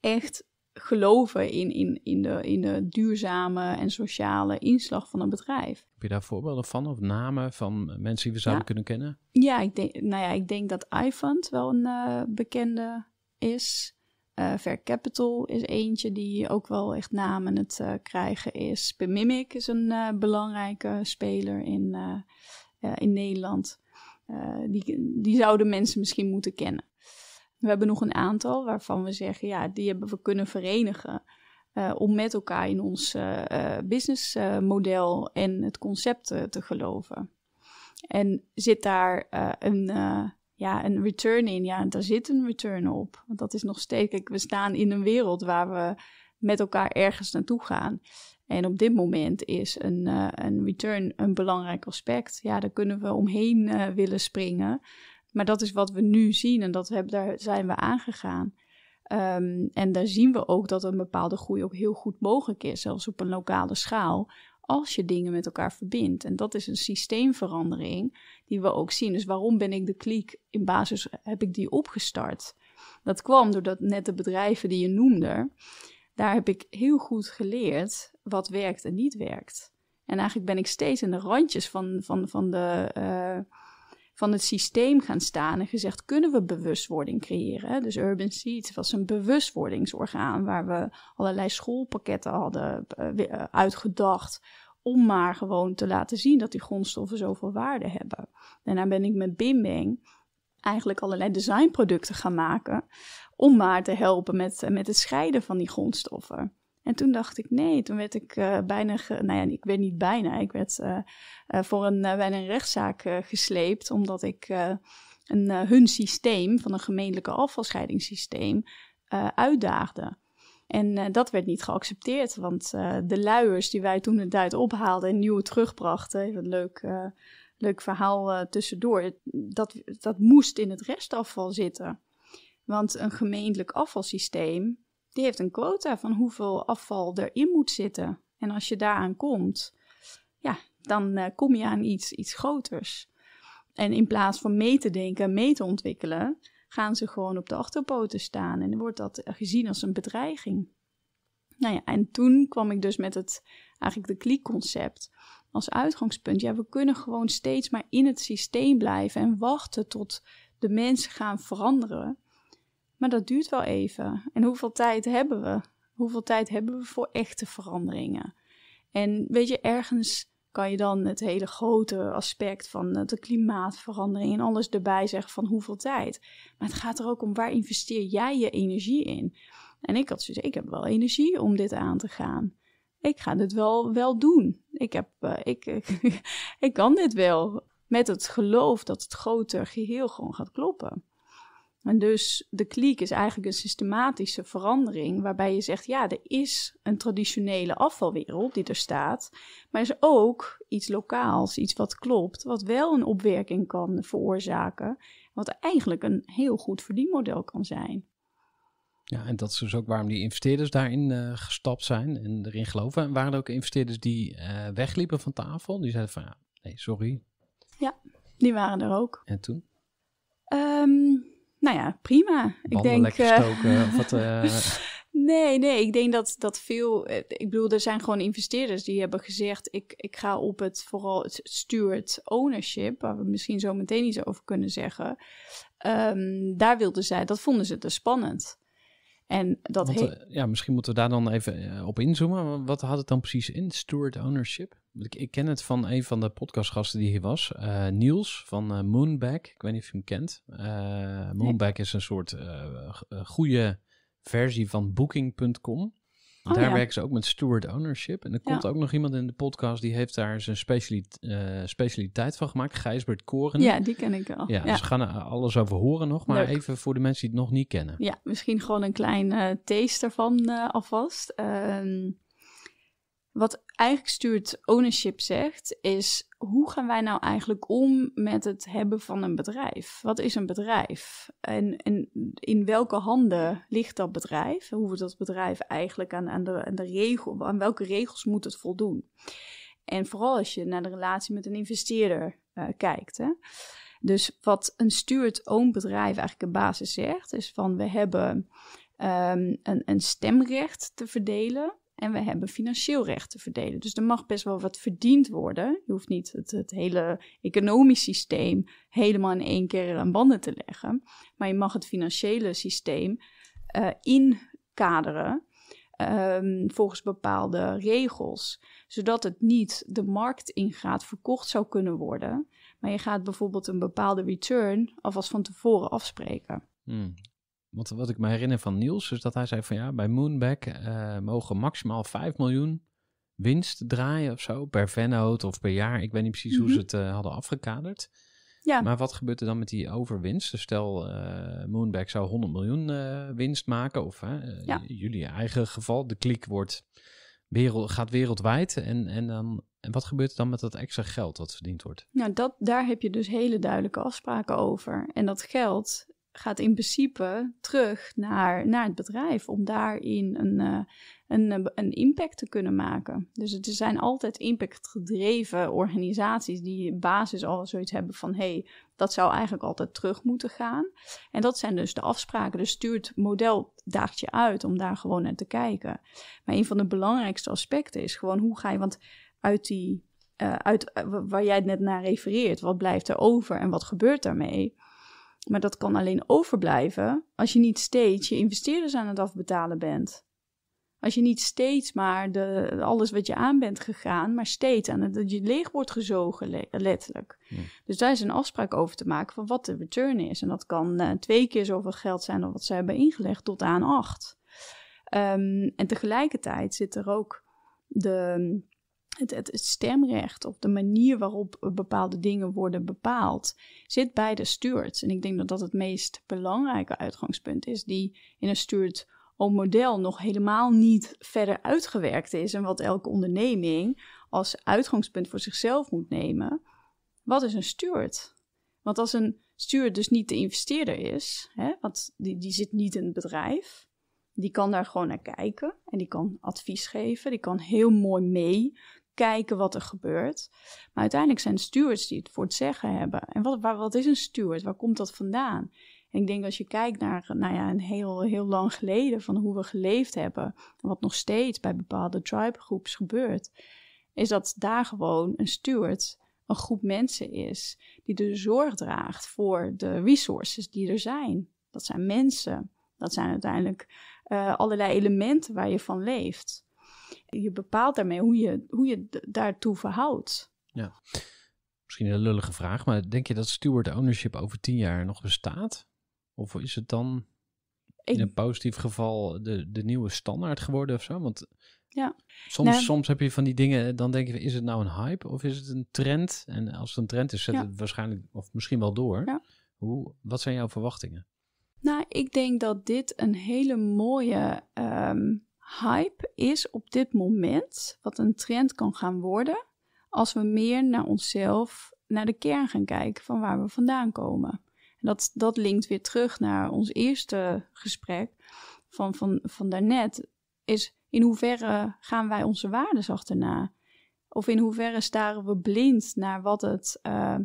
echt geloven in, in, in, de, in de duurzame en sociale inslag van een bedrijf. Heb je daar voorbeelden van of namen van mensen die we zouden kunnen kennen? Ja, ik denk, nou ja, ik denk dat iFund wel een eh, bekende is. Uh, Capital is eentje die ook wel echt namen het eh, krijgen is. Pimimic is een eh, belangrijke speler in, in Nederland. die, die zouden mensen misschien moeten kennen. We hebben nog een aantal waarvan we zeggen, ja, die hebben we kunnen verenigen. om met elkaar in ons businessmodel en het concept te geloven. En zit daar een ja, een return in. Ja, daar zit een return op. Want dat is nog steeds, kijk, we staan in een wereld waar we met elkaar ergens naartoe gaan. En op dit moment is een, eh, een return een belangrijk aspect. Ja, daar kunnen we omheen eh, willen springen. Maar dat is wat we nu zien en dat hebben, daar zijn we aangegaan. Ehm, en daar zien we ook dat een bepaalde groei ook heel goed mogelijk is, zelfs op een lokale schaal als je dingen met elkaar verbindt. En dat is een systeemverandering die we ook zien. Dus waarom ben ik de kliek in basis heb ik die opgestart? Dat kwam doordat net de bedrijven die je noemde, daar heb ik heel goed geleerd wat werkt en niet werkt. En eigenlijk ben ik steeds in de randjes van, van, van de. Eh, van het systeem gaan staan en gezegd: kunnen we bewustwording creëren? Dus Urban Seeds was een bewustwordingsorgaan waar we allerlei schoolpakketten hadden eh, eh, uitgedacht. Om maar gewoon te laten zien dat die grondstoffen zoveel waarde hebben. Daarna ben ik met Bimbing eigenlijk allerlei designproducten gaan maken. Om maar te helpen met, eh, met het scheiden van die grondstoffen. En toen dacht ik, nee, toen werd ik eh, bijna, nou ja, ik werd niet bijna, ik werd eh, eh, voor een, bijna een rechtszaak gesleept, omdat ik een, hun systeem van een gemeentelijke afvalscheidingssysteem uitdaagde. En dat werd niet geaccepteerd, want de luiers die wij toen de tijd ophaalden en nieuwe terugbrachten, even een leuk, leuk verhaal tussendoor, dat, dat moest in het restafval zitten. Want een gemeentelijk afvalsysteem die heeft een quota van hoeveel afval erin moet zitten. En als je daaraan komt, ja, dan eh, kom je aan iets, iets groters. En in plaats van mee te denken, mee te ontwikkelen, gaan ze gewoon op de achterpoten staan. En dan wordt dat gezien als een bedreiging. Nou ja, en toen kwam ik dus met het eigenlijk de kliekconcept als uitgangspunt. Ja, we kunnen gewoon steeds maar in het systeem blijven en wachten tot de mensen gaan veranderen. Maar dat duurt wel even. En hoeveel tijd hebben we? Hoeveel tijd hebben we voor echte veranderingen? En weet je, ergens kan je dan het hele grote aspect van de klimaatverandering en alles erbij zeggen van hoeveel tijd. Maar het gaat er ook om waar investeer jij je energie in? En ik had zoiets, ik heb wel energie om dit aan te gaan. Ik ga dit wel, wel doen. Ik, heb, eh, ik, ik, kan dit wel. Met het geloof dat het grote geheel gewoon gaat kloppen. En dus de kliek is eigenlijk een systematische verandering waarbij je zegt, ja, er is een traditionele afvalwereld die er staat, maar er is ook iets lokaals, iets wat klopt, wat wel een opwerking kan veroorzaken, wat eigenlijk een heel goed verdienmodel kan zijn. Ja, en dat is dus ook waarom die investeerders daarin eh, gestapt zijn en erin geloven. En waren er ook investeerders die eh, wegliepen van tafel? Die zeiden van, ja, nee, sorry. Ja, die waren er ook. En toen? Um, nou ja, prima. ik denk, eh, wat, eh, Nee, nee, ik denk dat, dat veel... Eh, ik bedoel, er zijn gewoon investeerders die hebben gezegd... ik, ik ga op het vooral het steward ownership... waar we misschien zo meteen iets over kunnen zeggen... Ehm, daar wilden zij, dat vonden ze te dus spannend. En dat eh, ja, misschien moeten we daar dan even eh, op inzoomen. Wat had het dan precies in, steward ownership? Ik, ik ken het van een van de podcastgasten die hier was, eh, Niels van uh, Moonback. Ik weet niet of je hem kent. Uh, Moonback is een soort goede versie van Booking.com. Oh daar werken ze ook met steward ownership. En er komt ook nog iemand in de podcast die heeft daar zijn specialiteit, uh, specialiteit van gemaakt. Gijsbert Koren. Ja, die ken ik wel. Ja, Dus we gaan er alles over horen nog. Maar even voor de mensen die het nog niet kennen. Ja, misschien gewoon een klein eh, taste ervan eh, alvast. Ehm, wat eigenlijk Stuurt Ownership zegt, is hoe gaan wij nou eigenlijk om met het hebben van een bedrijf? Wat is een bedrijf? En, in welke handen ligt dat bedrijf? Hoe wordt dat bedrijf eigenlijk aan, aan, de, aan, de regel, aan welke regels moet het voldoen? En vooral als je naar de relatie met een investeerder eh, kijkt. Hè? Dus wat een stuurt-own bedrijf eigenlijk een basis zegt, is van we hebben ehm, een, een stemrecht te verdelen en we hebben financieel recht te verdelen. Dus er mag best wel wat verdiend worden. Je hoeft niet het, hele economisch systeem helemaal in één keer aan banden te leggen. Maar je mag het financiële systeem eh, inkaderen ehm, volgens bepaalde regels. Zodat het niet de markt ingaat, verkocht zou kunnen worden. Maar je gaat bijvoorbeeld een bepaalde return alvast van tevoren afspreken. Hmm. Wat, wat ik me herinner van Niels is dat hij zei van ja, bij Moonback eh, mogen maximaal 5 miljoen winst draaien of zo per vennoot of per jaar. Ik weet niet precies hoe ze mhm. het eh, hadden afgekaderd. Ja. Maar wat gebeurt er dan met die overwinst? Dus stel, eh, Moonback zou 100 miljoen winst maken. Of jullie eigen geval, de klik wordt wereld, gaat wereldwijd. En, en, dan, en wat gebeurt er dan met dat extra geld dat verdiend wordt? Nou, dat, daar heb je dus hele duidelijke afspraken over. En dat geld gaat in principe terug naar, naar het bedrijf om daarin een, eh, een, eh, een impact te kunnen maken. Dus het zijn altijd impactgedreven organisaties die basis al zoiets hebben van hé, hey, dat zou eigenlijk altijd terug moeten gaan. En dat zijn dus de afspraken. Dus stuurt model daagt je uit om daar gewoon naar te kijken. Maar een van de belangrijkste aspecten is gewoon hoe ga je, want uit die, eh, uit, waar jij het net naar refereert, wat blijft er over en wat gebeurt daarmee? Maar dat kan alleen overblijven als je niet steeds je investeerders aan het afbetalen bent. Als je niet steeds maar de, alles wat je aan bent gegaan, maar steeds aan het dat je leeg wordt gezogen, letterlijk. Dus daar is een afspraak over te maken van wat de return is. En dat kan eh, twee keer zoveel geld zijn dan wat ze hebben ingelegd, tot aan acht. Ehm, en tegelijkertijd zit er ook de het, stemrecht of de manier waarop bepaalde dingen worden bepaald, zit bij de stewards. En ik denk dat dat het meest belangrijke uitgangspunt is, die in een steward om model nog helemaal niet verder uitgewerkt is en wat elke onderneming als uitgangspunt voor zichzelf moet nemen. Wat is een steward? Want als een steward dus niet de investeerder is, hè, want die, die zit niet in het bedrijf, die kan daar gewoon naar kijken en die kan advies geven, die kan heel mooi mee kijken wat er gebeurt. Maar uiteindelijk zijn stewards die het voor het zeggen hebben. En wat, wat is een steward? Waar komt dat vandaan? En ik denk als je kijkt naar nou ja, een heel, heel lang geleden van hoe we geleefd hebben. wat nog steeds bij bepaalde tribegroeps gebeurt. Is dat daar gewoon een steward een groep mensen is. Die de zorg draagt voor de resources die er zijn. Dat zijn mensen. Dat zijn uiteindelijk eh, allerlei elementen waar je van leeft je bepaalt daarmee hoe je hoe je daartoe verhoudt. Ja. Misschien een lullige vraag, maar denk je dat steward ownership over tien jaar nog bestaat? Of is het dan in een positief geval de, de nieuwe standaard geworden of zo? Want ja. soms, nou, soms heb je van die dingen, dan denk je, is het nou een hype of is het een trend? En als het een trend is, zet het waarschijnlijk of misschien wel door. Ja. Hoe, wat zijn jouw verwachtingen? Nou, ik denk dat dit een hele mooie ehm, hype is op dit moment wat een trend kan gaan worden als we meer naar onszelf, naar de kern gaan kijken van waar we vandaan komen. En dat, dat linkt weer terug naar ons eerste gesprek van, van, van daarnet. Is in hoeverre gaan wij onze waarden achterna? Of in hoeverre staren we blind naar wat, het, eh,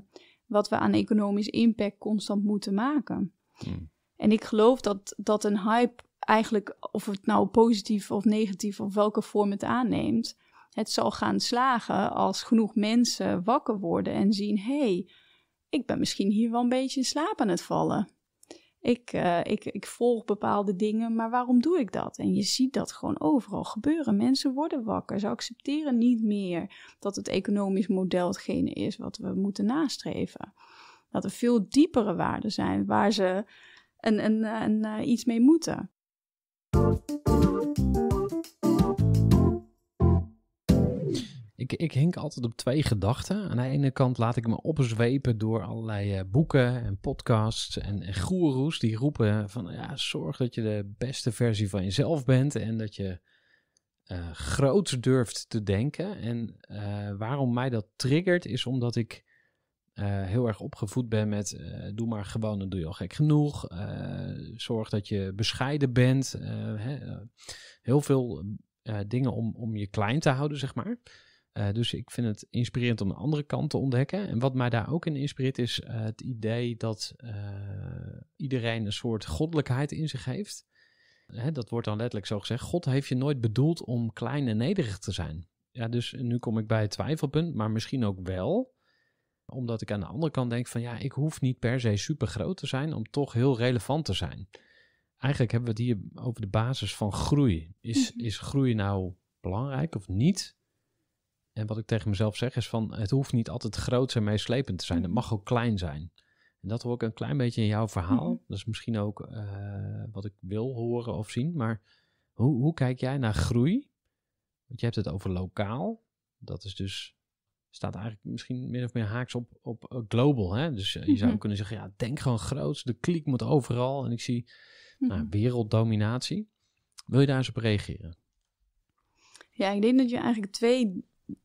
wat we aan economisch impact constant moeten maken? Hmm. En ik geloof dat, dat een hype eigenlijk of het nou positief of negatief of welke vorm het aanneemt, het zal gaan slagen als genoeg mensen wakker worden en zien: hé, hey, ik ben misschien hier wel een beetje in slaap aan het vallen. Ik, eh, ik, ik volg bepaalde dingen, maar waarom doe ik dat? En je ziet dat gewoon overal gebeuren. Mensen worden wakker. Ze accepteren niet meer dat het economisch model hetgene is wat we moeten nastreven. Dat er veel diepere waarden zijn waar ze een, een, een eh, iets mee moeten. Ik, ik hink altijd op twee gedachten. Aan de ene kant laat ik me opzwepen door allerlei eh, boeken en podcasts en, en goeroes die roepen van ja, zorg dat je de beste versie van jezelf bent en dat je eh, groot durft te denken. En eh, waarom mij dat triggert is omdat ik eh, heel erg opgevoed ben met eh, doe maar gewoon, dan doe je al gek genoeg. Eh, zorg dat je bescheiden bent. Hè, heel veel dingen om, om je klein te houden, zeg maar. dus ik vind het inspirerend om de andere kant te ontdekken. En wat mij daar ook in inspireert is het idee dat iedereen een soort goddelijkheid in zich heeft. Hè, dat wordt dan letterlijk zo gezegd. God heeft je nooit bedoeld om klein en nederig te zijn. Ja, dus nu kom ik bij het twijfelpunt, maar misschien ook wel omdat ik aan de andere kant denk van ja, ik hoef niet per se super groot te zijn om toch heel relevant te zijn. Eigenlijk hebben we het hier over de basis van groei. Is, mhm. is groei nou belangrijk of niet? En wat ik tegen mezelf zeg is van het hoeft niet altijd groot en meeslepend te zijn. Het mhm. mag ook klein zijn. En dat hoor ik een klein beetje in jouw verhaal. Mhm. Dat is misschien ook eh, wat ik wil horen of zien. Maar hoe, hoe kijk jij naar groei? Want je hebt het over lokaal. Dat is dus staat eigenlijk misschien meer of meer haaks op, op eh, global. Hè? Dus eh, je zou mhm. kunnen zeggen, ja, denk gewoon groots. De kliek moet overal. En ik zie nou, mhm. werelddominatie. Wil je daar eens op reageren? Ja, ik denk dat je eigenlijk twee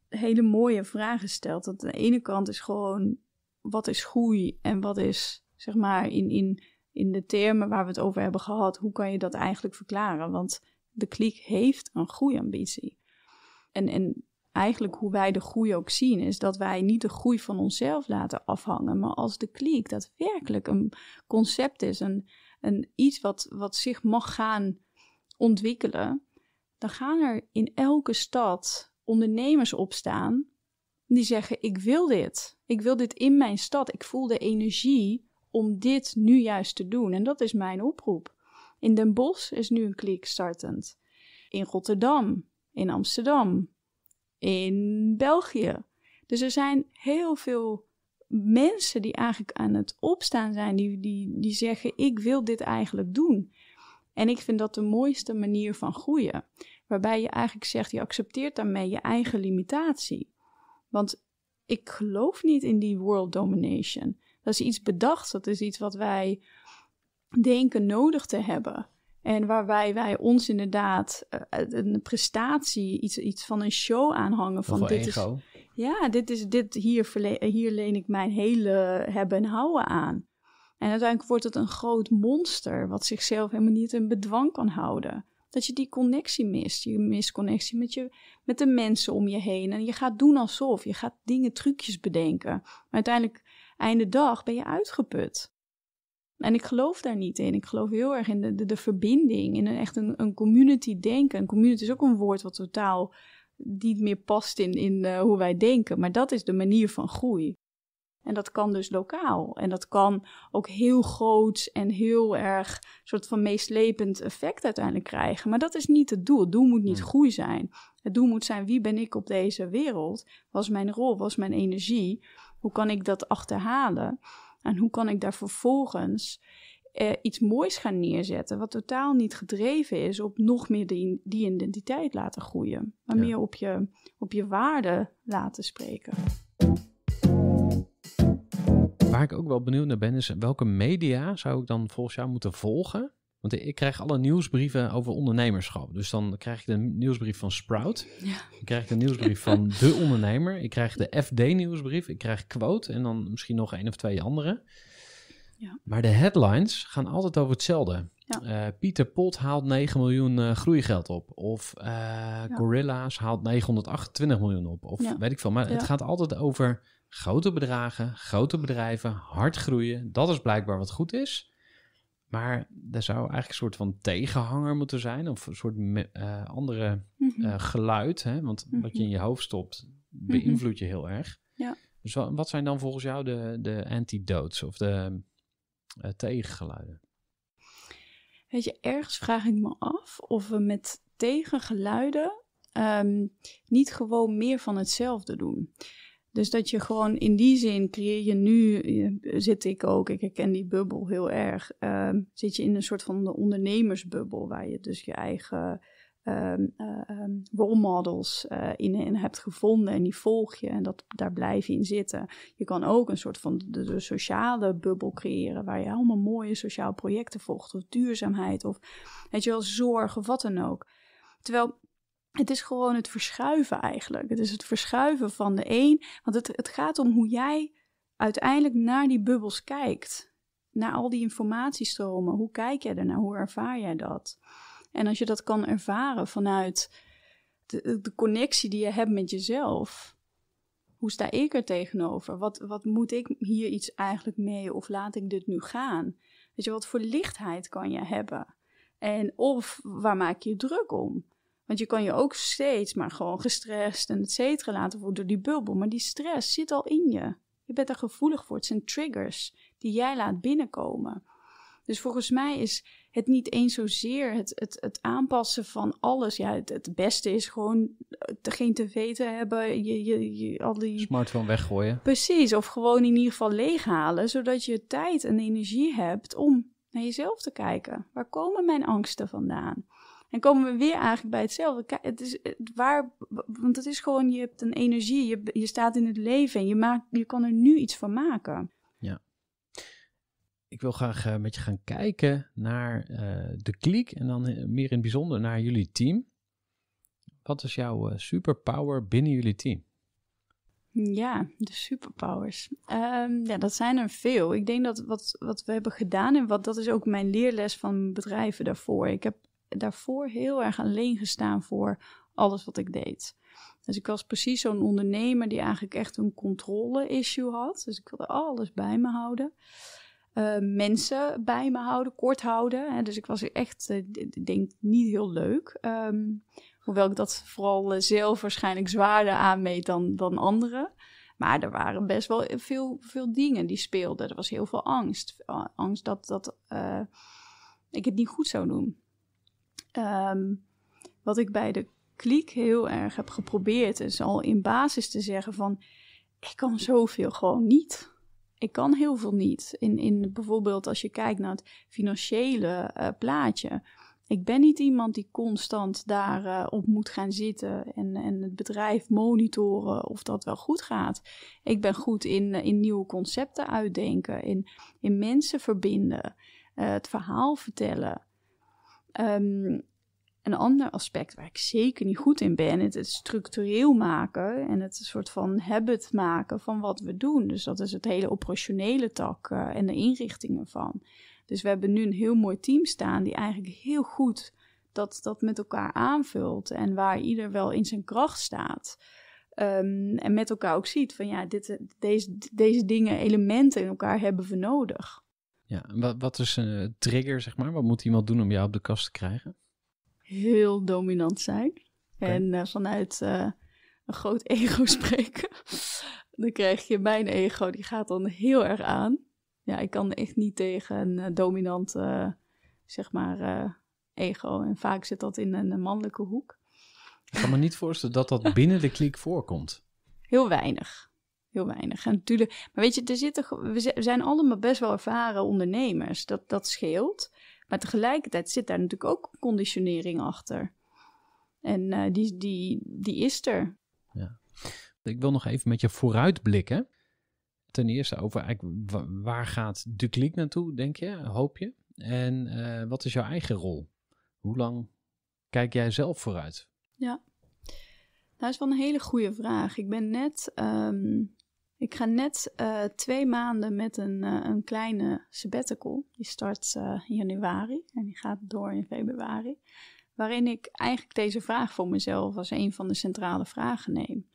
hele mooie vragen stelt. Dat aan de ene kant is gewoon, wat is groei? En wat is, zeg maar, in, in, in de termen waar we het over hebben gehad... hoe kan je dat eigenlijk verklaren? Want de kliek heeft een groeiambitie. En, en eigenlijk hoe wij de groei ook zien, is dat wij niet de groei van onszelf laten afhangen. Maar als de kliek daadwerkelijk een concept is, een, een iets wat, wat zich mag gaan ontwikkelen, dan gaan er in elke stad ondernemers opstaan die zeggen: Ik wil dit. Ik wil dit in mijn stad. Ik voel de energie om dit nu juist te doen. En dat is mijn oproep. In Den Bosch is nu een kliek startend. In Rotterdam, in Amsterdam, in België. Dus er zijn heel veel mensen die eigenlijk aan het opstaan zijn, die, die, die zeggen: Ik wil dit eigenlijk doen. En ik vind dat de mooiste manier van groeien. Waarbij je eigenlijk zegt: je accepteert daarmee je eigen limitatie. Want ik geloof niet in die world domination. Dat is iets bedacht, dat is iets wat wij denken nodig te hebben. En waarbij wij ons inderdaad eh, een prestatie, iets, iets van een show aanhangen. Van dit is. Ja, dit is dit hier, hier leen ik mijn hele hebben en houden aan. En uiteindelijk wordt het een groot monster wat zichzelf helemaal niet in bedwang kan houden. Dat je die connectie mist. Je mist connectie met, je, met de mensen om je heen. En je gaat doen alsof. Je gaat dingen, trucjes bedenken. Maar uiteindelijk, einde dag, ben je uitgeput. En ik geloof daar niet in. Ik geloof heel erg in de, de, verbinding, in een, echt een, een community denken. Een community is ook een woord wat totaal niet meer past in, in eh, hoe wij denken. Maar dat is de manier van groei. En dat kan dus lokaal. En dat kan ook heel groot en heel erg soort van meeslepend effect uiteindelijk krijgen. Maar dat is niet het doel. Het doel moet niet hmm. groei zijn. Het doel moet zijn wie ben ik op deze wereld? Was mijn rol? Was mijn energie? Hoe kan ik dat achterhalen? En hoe kan ik daar vervolgens eh, iets moois gaan neerzetten, wat totaal niet gedreven is op nog meer die, die identiteit laten groeien, maar meer op je, op je waarde laten spreken. Waar ik ook wel benieuwd naar ben, is welke media zou ik dan volgens jou moeten volgen want ik krijg alle nieuwsbrieven over ondernemerschap. Dus dan krijg ik de nieuwsbrief van Sprout. Ja. krijg de nieuwsbrief van De Ondernemer. Ik krijg de FD-nieuwsbrief. Ik krijg Quote en dan misschien nog één of twee andere. Ja. Maar de headlines gaan altijd over hetzelfde. Eh, Pieter Pot haalt 9 miljoen eh, groeigeld op. Of eh, Gorilla's haalt 928 miljoen op. Of weet ik veel. Maar het gaat altijd over grote bedragen, grote bedrijven, hard groeien. Dat is blijkbaar wat goed is. Maar er zou eigenlijk een soort van tegenhanger moeten zijn, of een soort eh, andere mhm. eh, geluid. Hè? Want wat je mhm. in je hoofd stopt, mhm. beïnvloedt je heel erg. Ja. Dus wat, zijn dan volgens jou de, de antidotes of de eh, tegengeluiden? Weet je, ergens vraag ik me af of we met tegengeluiden ehm, niet gewoon meer van hetzelfde doen. Dus dat je gewoon in die zin creëer je nu, zit ik ook, ik herken die bubbel heel erg, ehm, zit je in een soort van de ondernemersbubbel waar je dus je eigen um, models rolmodels eh, in, in, hebt gevonden en die volg je en dat, daar blijf je in zitten. Je kan ook een soort van de, sociale bubbel creëren waar je allemaal mooie sociale projecten volgt of duurzaamheid of weet je wel, zorg of wat dan ook. Terwijl het is gewoon het verschuiven eigenlijk. Het is het verschuiven van de een. Want het, het gaat om hoe jij uiteindelijk naar die bubbels kijkt. Naar al die informatiestromen. Hoe kijk jij ernaar? Hoe ervaar jij dat? En als je dat kan ervaren vanuit de, de connectie die je hebt met jezelf, hoe sta ik er tegenover? Wat, wat moet ik hier iets eigenlijk mee? Of laat ik dit nu gaan? Weet je, wat voor lichtheid kan je hebben? En of waar maak je druk om? Want je kan je ook steeds maar gewoon gestrest en et cetera laten voelen door die bubbel. Maar die stress zit al in je. Je bent er gevoelig voor. Het zijn triggers die jij laat binnenkomen. Dus volgens mij is het niet eens zozeer het, het, het aanpassen van alles. Ja, het, beste is gewoon eh, geen tv te hebben. Je, je, je, al die... Smartphone weggooien. Precies, of gewoon in ieder geval leeghalen. Zodat je tijd en energie hebt om naar jezelf te kijken. Waar komen mijn angsten vandaan? En komen we weer eigenlijk bij hetzelfde. Het is eh, waar, want het is gewoon, je hebt een energie, je, je staat in het leven en je, maakt, je kan er nu iets van maken. Ja. Ik wil graag eh, met je gaan kijken naar eh, de kliek en dan meer in het bijzonder naar jullie team. Wat is jouw superpower binnen jullie team? Ja, de superpowers. Ehm, ja, dat zijn er veel. Ik denk dat wat, wat we hebben gedaan en wat, dat is ook mijn leerles van bedrijven daarvoor. Ik heb daarvoor heel erg alleen gestaan voor alles wat ik deed. Dus ik was precies zo'n ondernemer die eigenlijk echt een controle-issue had. Dus ik wilde alles bij me houden. Eh, mensen bij me houden, kort houden. Hè. Dus ik was echt, eh, denk niet heel leuk. Ehm, hoewel ik dat vooral eh, zelf waarschijnlijk zwaarder aanmeet dan, dan anderen. Maar er waren best wel veel, veel dingen die speelden. Er was heel veel angst. Angst dat, dat ik het niet goed zou doen. Ehm, wat ik bij de kliek heel erg heb geprobeerd, is al in basis te zeggen van ik kan zoveel gewoon niet. Ik kan heel veel niet. In, in bijvoorbeeld als je kijkt naar het financiële eh, plaatje. Ik ben niet iemand die constant daarop eh, op moet gaan zitten en, en het bedrijf monitoren of dat wel goed gaat. Ik ben goed in, eh, in nieuwe concepten uitdenken, in, in mensen verbinden, het verhaal vertellen. Ehm, een ander aspect waar ik zeker niet goed in ben, het, het structureel maken en het soort van habit maken van wat we doen. Dus dat is het hele operationele tak eh, en de inrichtingen van. Dus we hebben nu een heel mooi team staan die eigenlijk heel goed dat, dat met elkaar aanvult en waar ieder wel in zijn kracht staat. Ehm, en met elkaar ook ziet van ja, dit, deze, deze dingen, elementen in elkaar hebben we nodig. Ja, en wat, wat is een eh, trigger, zeg maar? Wat moet iemand doen om jou op de kast te krijgen? Heel dominant zijn. En eh, vanuit eh, een groot ego spreken. dan krijg je mijn ego, die gaat dan heel erg aan. Ja, ik kan echt niet tegen een uh, dominant, zeg maar, ego. En vaak zit dat in een mannelijke hoek. Ik kan me niet voorstellen dat dat binnen de kliek voorkomt. Heel weinig. Heel weinig. En natuurlijk, maar weet je, er zitten, we zijn allemaal best wel ervaren ondernemers. Dat, dat scheelt. Maar tegelijkertijd zit daar natuurlijk ook conditionering achter. En eh, die, die, die is er. Ja. Ik wil nog even met je vooruitblikken. Ten eerste over eigenlijk, waar gaat de klik naartoe, denk je, hoop je? En eh, wat is jouw eigen rol? Hoe lang kijk jij zelf vooruit? Ja, nou, dat is wel een hele goede vraag. Ik ben net ehm, ik ga net eh, twee maanden met een, eh, een kleine sabbatical. Die start eh, in januari en die gaat door in februari. Waarin ik eigenlijk deze vraag voor mezelf als een van de centrale vragen neem.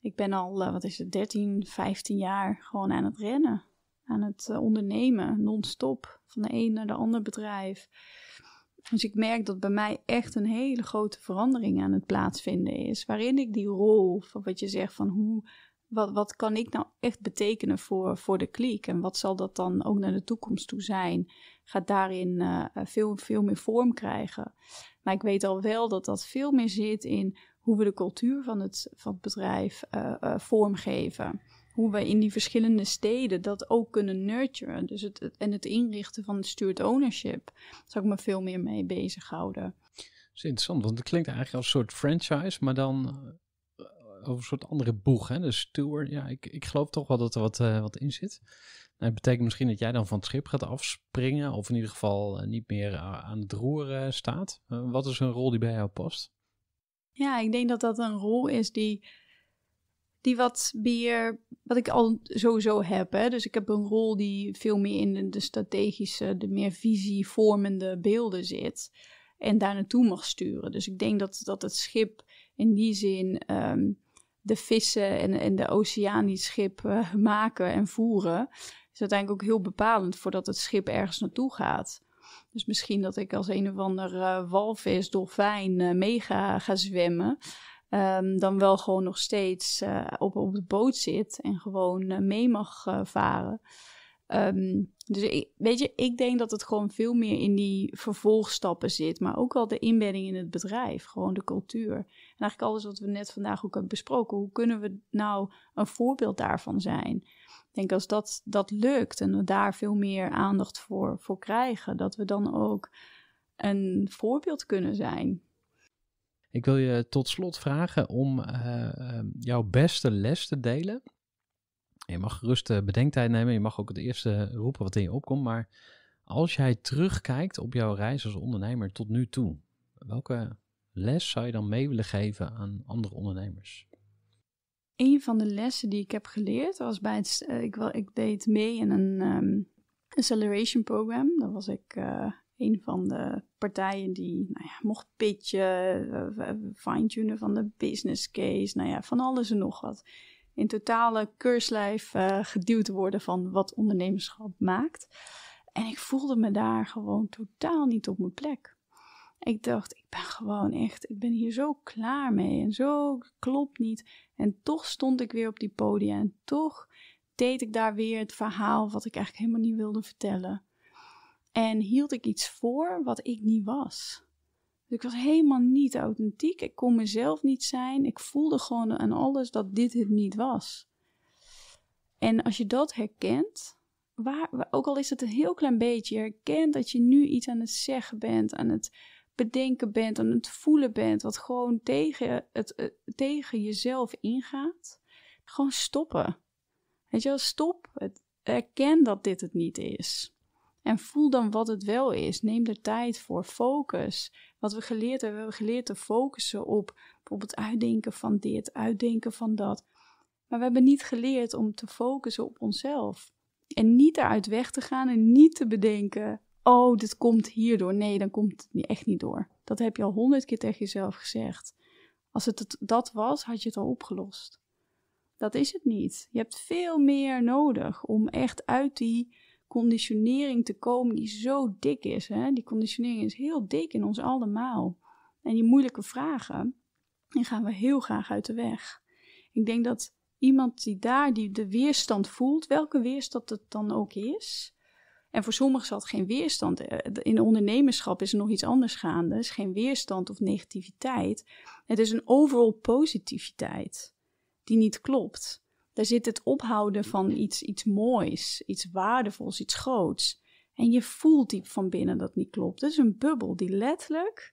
Ik ben al, wat is het, 13, 15 jaar gewoon aan het rennen. Aan het ondernemen, non-stop. Van de een naar de ander bedrijf. Dus ik merk dat bij mij echt een hele grote verandering aan het plaatsvinden is. Waarin ik die rol van wat je zegt van hoe wat, wat kan ik nou echt betekenen voor, voor de kliek? En wat zal dat dan ook naar de toekomst toe zijn? Gaat daarin eh, eh, veel, veel meer vorm krijgen. Maar ik weet al wel dat dat veel meer zit in hoe we de cultuur van het, van het bedrijf eh, vormgeven. Hoe we in die verschillende steden dat ook kunnen nurturen. Dus het, en het inrichten van de steward ownership. Daar zou ik me veel meer mee bezighouden. Dat is interessant, want het klinkt eigenlijk als een soort franchise, maar dan over een soort andere boeg. Hè? De steward, ja, ik, ik geloof toch wel dat er wat, eh, wat in zit. Nou, dat betekent misschien dat jij dan van het schip gaat afspringen. Of in ieder geval eh, niet meer eh, aan het roer staat. wat is een rol die bij jou past? Ja, ik denk dat dat een rol is die die wat meer, wat ik al sowieso heb. Hè? Dus ik heb een rol die veel meer in de strategische, de meer visie vormende beelden zit. En daar naartoe mag sturen. Dus ik denk dat, dat het schip in die zin ehm, de vissen en, en de oceaan die het schip eh, maken en voeren, is uiteindelijk ook heel bepalend voordat het schip ergens naartoe gaat. Dus misschien dat ik als een of ander eh, walvis, dolfijn uh, mee ga, zwemmen. Ehm, dan wel gewoon nog steeds op, op de boot zit en gewoon mee mag varen. Ehm, dus ik, weet je, ik denk dat het gewoon veel meer in die vervolgstappen zit, maar ook wel de inbedding in het bedrijf, gewoon de cultuur. En eigenlijk alles wat we net vandaag ook hebben besproken, hoe kunnen we nou een voorbeeld daarvan zijn? Ik denk als dat, dat lukt en we daar veel meer aandacht voor, voor krijgen, dat we dan ook een voorbeeld kunnen zijn. Ik wil je tot slot vragen om eh, eh, jouw beste les te delen je mag gerust eh, bedenktijd nemen. Je mag ook het eerste roepen wat in je opkomt. Maar als jij terugkijkt op jouw reis als ondernemer tot nu toe, welke les zou je dan mee willen geven aan andere ondernemers? Een van de lessen die ik heb geleerd was bij het. Eh, ik, ik deed mee in een um, acceleration program. Dan was ik uh, een van de partijen die nou ja, mocht pitchen, fine-tunen van de business case, nou ja, van alles en nog wat in totale keurslijf uh, geduwd worden van wat ondernemerschap maakt. En ik voelde me daar gewoon totaal niet op mijn plek. Ik dacht, ik ben gewoon echt, ik ben hier zo klaar mee en zo klopt niet. En toch stond ik weer op die podium en toch deed ik daar weer het verhaal wat ik eigenlijk helemaal niet wilde vertellen. En hield ik iets voor wat ik niet was ik was helemaal niet authentiek. Ik kon mezelf niet zijn. Ik voelde gewoon aan alles dat dit het niet was. En als je dat herkent, waar, ook al is het een heel klein beetje, herkent dat je nu iets aan het zeggen bent, aan het bedenken bent, aan het voelen bent, wat gewoon tegen, het, eh, tegen jezelf ingaat, gewoon stoppen. Weet je wel, stop. Het, erken dat dit het niet is. En voel dan wat het wel is. Neem er tijd voor. Focus. Wat we geleerd hebben, we hebben geleerd te focussen op bijvoorbeeld uitdenken van dit, uitdenken van dat. Maar we hebben niet geleerd om te focussen op onszelf. En niet eruit weg te gaan en niet te bedenken: oh, dit komt hierdoor. Nee, dan komt het echt niet door. Dat heb je al honderd keer tegen jezelf gezegd. Als het dat was, had je het al opgelost. Dat is het niet. Je hebt veel meer nodig om echt uit die conditionering te komen die zo dik is. Hè? Die conditionering is heel dik in ons allemaal. En die moeilijke vragen, die gaan we heel graag uit de weg. Ik denk dat iemand die daar die de weerstand voelt, welke weerstand het dan ook is. En voor sommigen zal het geen weerstand. Eh, in ondernemerschap is er nog iets anders gaande. Het is geen weerstand of negativiteit. Het is een overal positiviteit die niet klopt. Daar zit het ophouden van iets, iets moois, iets waardevols, iets groots. En je voelt diep van binnen dat niet klopt. Dat is een bubbel die letterlijk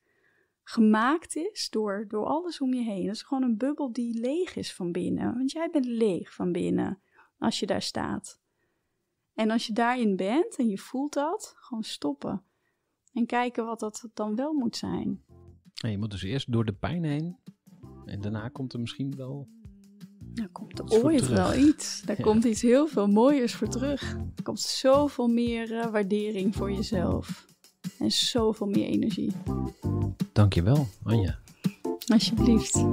gemaakt is door, door alles om je heen. Dat is gewoon een bubbel die leeg is van binnen. Want jij bent leeg van binnen als je daar staat. En als je daarin bent en je voelt dat, gewoon stoppen. En kijken wat dat dan wel moet zijn. En je moet dus eerst door de pijn heen. En daarna komt er misschien wel daar komt er ooit wel iets. Daar komt iets heel veel mooiers voor terug. Er komt zoveel meer eh, waardering voor jezelf. En zoveel meer energie. Dankjewel, Anja. Alsjeblieft.